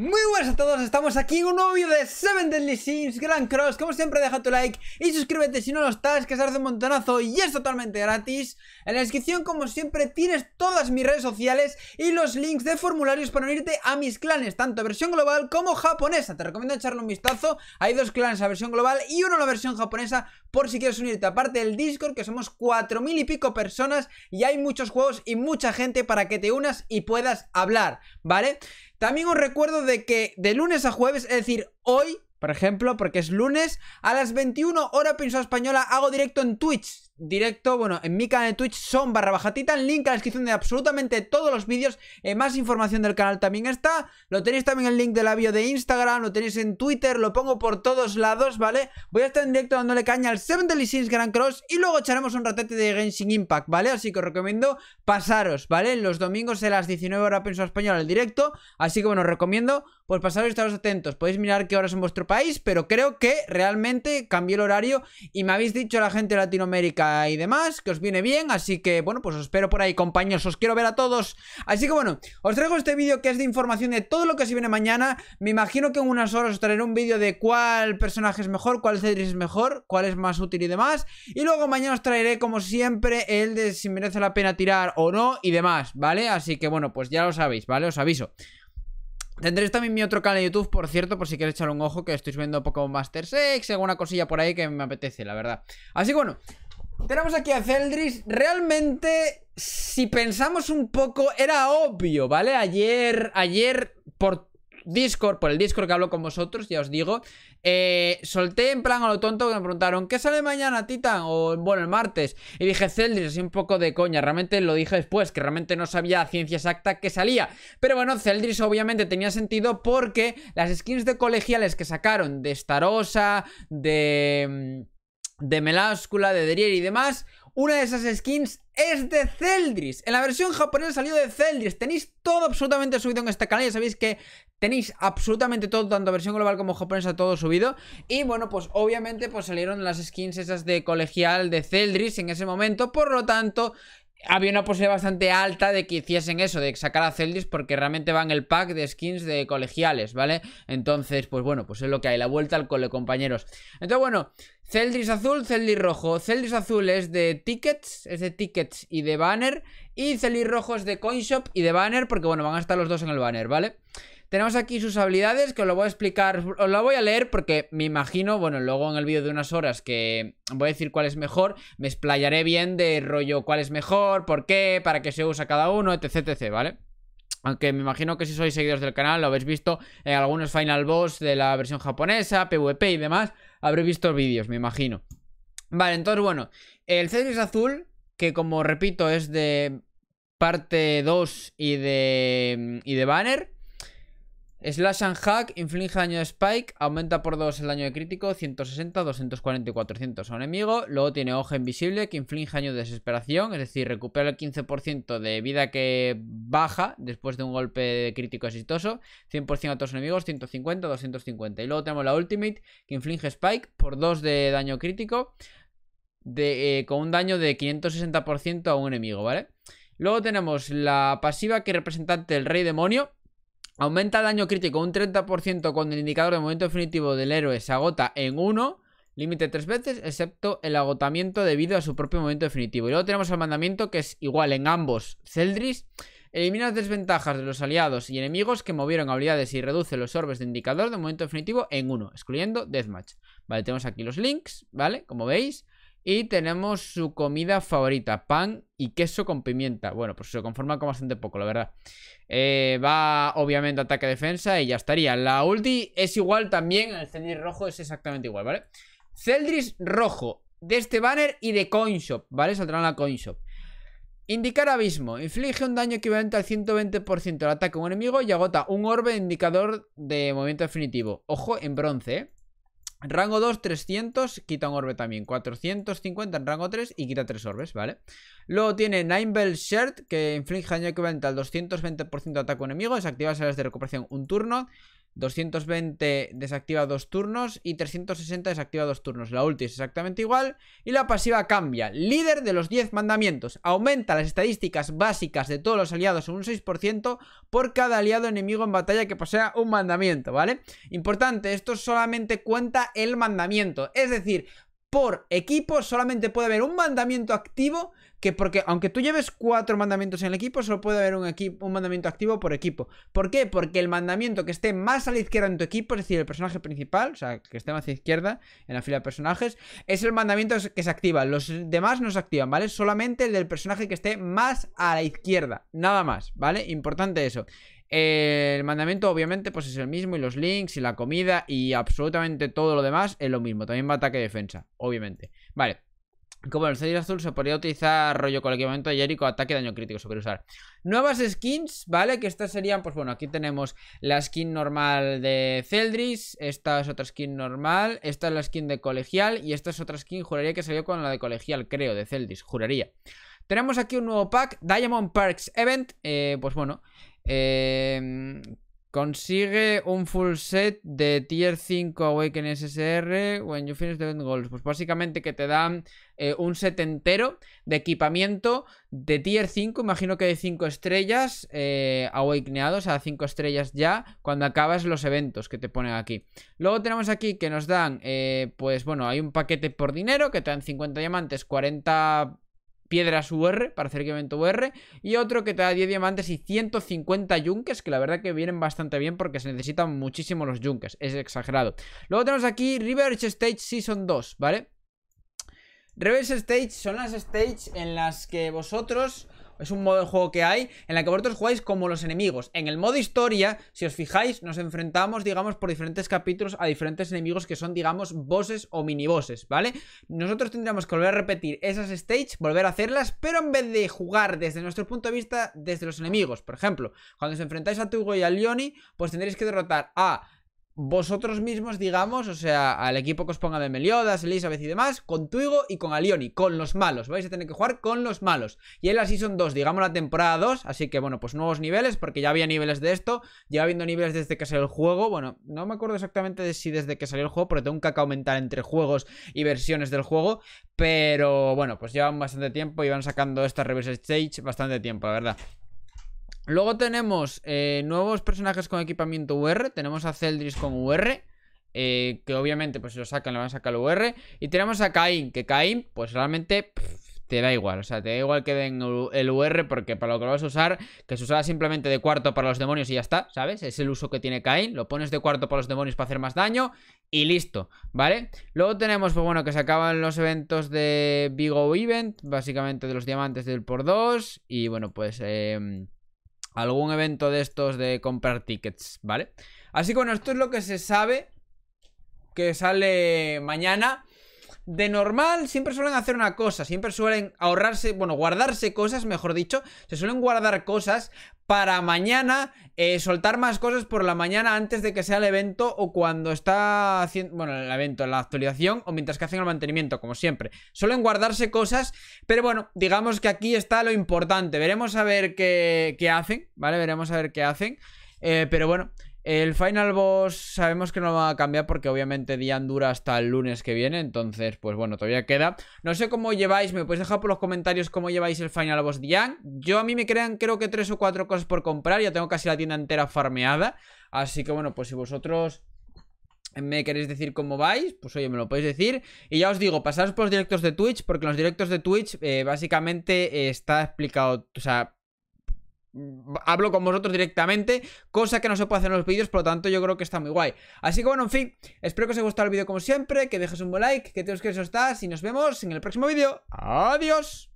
Muy buenas a todos, estamos aquí en un nuevo vídeo de Seven Deadly Sins Grand Cross Como siempre deja tu like y suscríbete si no lo estás que se hace un montonazo y es totalmente gratis En la descripción como siempre tienes todas mis redes sociales y los links de formularios para unirte a mis clanes Tanto versión global como japonesa, te recomiendo echarle un vistazo Hay dos clanes a versión global y uno a la versión japonesa por si quieres unirte Aparte del Discord que somos cuatro mil y pico personas y hay muchos juegos y mucha gente para que te unas y puedas hablar, ¿vale? También os recuerdo de que de lunes a jueves, es decir, hoy por ejemplo, porque es lunes a las 21 hora Península Española, hago directo en Twitch. Directo, bueno, en mi canal de Twitch son barra bajatita, el link a la descripción de absolutamente todos los vídeos. Eh, más información del canal también está. Lo tenéis también el link de la bio de Instagram, lo tenéis en Twitter, lo pongo por todos lados, ¿vale? Voy a estar en directo dándole caña al 76 Grand Cross y luego echaremos un ratete de Genshin Impact, ¿vale? Así que os recomiendo pasaros, ¿vale? Los domingos a las 19 horas Península Española el directo. Así que bueno, os recomiendo pues pasaros y estaros atentos. Podéis mirar qué horas en vuestro país, pero creo que realmente cambié el horario y me habéis dicho a la gente de Latinoamérica y demás que os viene bien. Así que, bueno, pues os espero por ahí, compañeros. Os quiero ver a todos. Así que, bueno, os traigo este vídeo que es de información de todo lo que se viene mañana. Me imagino que en unas horas os traeré un vídeo de cuál personaje es mejor, cuál series es mejor, cuál es más útil y demás. Y luego mañana os traeré, como siempre, el de si merece la pena tirar o no y demás, ¿vale? Así que, bueno, pues ya lo sabéis, ¿vale? Os aviso. Tendréis también mi otro canal de YouTube, por cierto, por si queréis echar un ojo, que estoy viendo Pokémon Master 6, alguna cosilla por ahí que me apetece, la verdad. Así que bueno, tenemos aquí a Celdris. Realmente, si pensamos un poco, era obvio, ¿vale? Ayer, ayer, por Discord, por el Discord que hablo con vosotros, ya os digo. Eh, solté en plan a lo tonto que me preguntaron, ¿qué sale mañana, Titan? O bueno, el martes. Y dije Celdris así un poco de coña. Realmente lo dije después, que realmente no sabía ciencia exacta que salía. Pero bueno, Celdris obviamente tenía sentido porque las skins de colegiales que sacaron de Starosa, de. Mm, de Meláscula, de Derier y demás una de esas skins es de Celdris. En la versión japonesa salió de Celdris. Tenéis todo absolutamente subido en este canal. Ya sabéis que tenéis absolutamente todo, tanto versión global como japonesa, todo subido. Y bueno, pues obviamente pues salieron las skins esas de colegial de Celdris en ese momento. Por lo tanto, había una posibilidad bastante alta de que hiciesen eso, de sacar a Celdis, porque realmente van el pack de skins de colegiales, ¿vale? Entonces, pues bueno, pues es lo que hay, la vuelta al cole, compañeros. Entonces, bueno, Celdis azul, Celdis rojo. Celdis azul es de tickets, es de tickets y de banner. Y Celdis rojo es de shop y de banner, porque bueno, van a estar los dos en el banner, ¿vale? vale tenemos aquí sus habilidades que os lo voy a explicar, os lo voy a leer porque me imagino, bueno, luego en el vídeo de unas horas que voy a decir cuál es mejor, me explayaré bien de rollo cuál es mejor, por qué, para qué se usa cada uno, etc, etc, ¿vale? Aunque me imagino que si sois seguidores del canal lo habéis visto en algunos Final Boss de la versión japonesa, PvP y demás, habréis visto vídeos, me imagino. Vale, entonces bueno, el Cedris azul, que como repito es de parte 2 y de, y de banner, Slash and Hack inflige daño de Spike, aumenta por 2 el daño de crítico, 160, 240 y 400 a un enemigo. Luego tiene Hoja Invisible que inflige daño de desesperación, es decir, recupera el 15% de vida que baja después de un golpe crítico exitoso, 100% a los enemigos, 150, 250. Y luego tenemos la Ultimate que inflige Spike por 2 de daño crítico, eh, con un daño de 560% a un enemigo, ¿vale? Luego tenemos la pasiva que representante del Rey Demonio Aumenta el daño crítico un 30% cuando el indicador de momento definitivo del héroe se agota en 1, límite 3 veces, excepto el agotamiento debido a su propio momento definitivo. Y luego tenemos el mandamiento que es igual en ambos Celdris. Elimina las desventajas de los aliados y enemigos que movieron habilidades y reduce los orbes de indicador de momento definitivo en 1, excluyendo Deathmatch. Vale, tenemos aquí los links, ¿vale? Como veis. Y tenemos su comida favorita, pan y queso con pimienta. Bueno, pues se conforma con bastante poco, la verdad. Eh, va obviamente ataque-defensa y ya estaría. La ulti es igual también, el Celdris rojo es exactamente igual, ¿vale? Celdris rojo de este banner y de Coinshop, ¿vale? Saldrán a la Coinshop. Indicar abismo. Inflige un daño equivalente al 120% del ataque a un enemigo y agota un orbe indicador de movimiento definitivo. Ojo, en bronce, ¿eh? Rango 2, 300, quita un orbe también. 450 en rango 3 y quita 3 orbes, ¿vale? Luego tiene Nine Bell Shirt, que inflige daño equivalente al 220% de ataque enemigo. Desactiva las de recuperación un turno. 220 desactiva dos turnos y 360 desactiva dos turnos. La ulti es exactamente igual y la pasiva cambia. Líder de los 10 mandamientos. Aumenta las estadísticas básicas de todos los aliados en un 6% por cada aliado enemigo en batalla que posea un mandamiento, ¿vale? Importante, esto solamente cuenta el mandamiento. Es decir, por equipo solamente puede haber un mandamiento activo que porque aunque tú lleves cuatro mandamientos en el equipo, solo puede haber un, un mandamiento activo por equipo. ¿Por qué? Porque el mandamiento que esté más a la izquierda en tu equipo, es decir, el personaje principal, o sea, que esté más a la izquierda en la fila de personajes, es el mandamiento que se activa. Los demás no se activan, ¿vale? Solamente el del personaje que esté más a la izquierda, nada más, ¿vale? Importante eso. Eh, el mandamiento obviamente pues es el mismo y los links y la comida y absolutamente todo lo demás es lo mismo. También va ataque y defensa, obviamente. Vale. Como el Zedir Azul se podría utilizar rollo con el equipamiento de Jericho, ataque, daño crítico, puede usar. Nuevas skins, ¿vale? Que estas serían, pues bueno, aquí tenemos la skin normal de Celdris, esta es otra skin normal, esta es la skin de colegial y esta es otra skin, juraría que salió con la de colegial, creo, de Celdris, juraría. Tenemos aquí un nuevo pack, Diamond Parks Event, eh, pues bueno, eh, Consigue un full set de tier 5 Awaken SSR when you finish the goals. Pues básicamente que te dan eh, un set entero de equipamiento de tier 5, imagino que de 5 estrellas eh, awakenados, o a 5 estrellas ya cuando acabas los eventos que te ponen aquí. Luego tenemos aquí que nos dan, eh, pues bueno, hay un paquete por dinero que te dan 50 diamantes, 40 piedras UR para hacer que evento UR y otro que te da 10 diamantes y 150 yunques, que la verdad que vienen bastante bien porque se necesitan muchísimo los yunques, es exagerado. Luego tenemos aquí Reverse Stage Season 2, ¿vale? Reverse Stage son las stages en las que vosotros es un modo de juego que hay en la que vosotros jugáis como los enemigos. En el modo historia, si os fijáis, nos enfrentamos, digamos, por diferentes capítulos a diferentes enemigos que son, digamos, bosses o minibosses, ¿vale? Nosotros tendríamos que volver a repetir esas stages, volver a hacerlas, pero en vez de jugar desde nuestro punto de vista, desde los enemigos. Por ejemplo, cuando os enfrentáis a Tugo y a Leoni, pues tendréis que derrotar a vosotros mismos, digamos, o sea, al equipo que os ponga de Meliodas, Elizabeth y demás, con Tuigo y con Alioni, con los malos. Vais a tener que jugar con los malos. Y en la Season 2, digamos la temporada 2, así que bueno, pues nuevos niveles, porque ya había niveles de esto, lleva habiendo niveles desde que salió el juego. Bueno, no me acuerdo exactamente de si desde que salió el juego, porque tengo que aumentar entre juegos y versiones del juego. Pero bueno, pues llevan bastante tiempo y van sacando esta reverse stage bastante tiempo, la verdad. Luego tenemos eh, nuevos personajes con equipamiento UR. Tenemos a Celdris con UR. Eh, que obviamente, pues si lo sacan, le van a sacar el UR. Y tenemos a Cain, que Cain, pues realmente te da igual. O sea, te da igual que den el UR, porque para lo que lo vas a usar, que se usara simplemente de cuarto para los demonios y ya está, ¿sabes? Es el uso que tiene Cain. Lo pones de cuarto para los demonios para hacer más daño y listo, ¿vale? Luego tenemos, pues bueno, que se acaban los eventos de Vigo Event, básicamente de los diamantes del por 2. Y bueno, pues. Em, algún evento de estos de comprar tickets, ¿vale? Así que bueno, esto es lo que se sabe que sale mañana de normal siempre suelen hacer una cosa, siempre suelen ahorrarse, bueno, guardarse cosas, mejor dicho, se suelen guardar cosas para mañana, eh, soltar más cosas por la mañana antes de que sea el evento o cuando está haciendo, bueno, el evento, la actualización o mientras que hacen el mantenimiento, como siempre. Suelen guardarse cosas, pero bueno, digamos que aquí está lo importante. Veremos a ver qué, qué hacen, ¿vale? Veremos a ver qué hacen. Eh, pero bueno, el final boss sabemos que no va a cambiar porque obviamente Dian dura hasta el lunes que viene, entonces pues bueno, todavía queda. No sé cómo lleváis, me podéis dejar por los comentarios cómo lleváis el final boss Dian. Yo a mí me crean creo que tres o cuatro cosas por comprar, ya tengo casi la tienda entera farmeada, así que bueno, pues si vosotros me queréis decir cómo vais, pues oye, me lo podéis decir. Y ya os digo, pasaros por los directos de Twitch, porque los directos de Twitch eh, básicamente está explicado, o sea, Mm, hablo con vosotros directamente, cosa que no se puede hacer en los vídeos, por lo tanto yo creo que está muy guay. Así que bueno, en fin, espero que os haya gustado el vídeo como siempre, que dejes un buen like, que te suscribas si estás y nos vemos en el próximo vídeo. ¡Adiós!